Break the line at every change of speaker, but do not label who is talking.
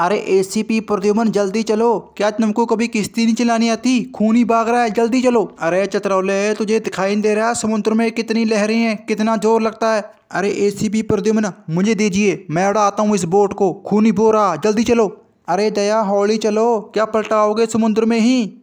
अरे एसीपी प्रद्युमन जल्दी चलो क्या तुमको कभी किश्ती नहीं चलानी आती खूनी भाग रहा है जल्दी चलो अरे चतरौले तुझे दिखाई नहीं दे रहा समुद्र में कितनी लहरें हैं कितना जोर लगता है अरे एसीपी प्रद्युमन मुझे दीजिए मैं उड़ाता हूँ इस बोट को खूनी बो रहा जल्दी चलो अरे दया हौली चलो क्या पलटाओगे समुद्र में ही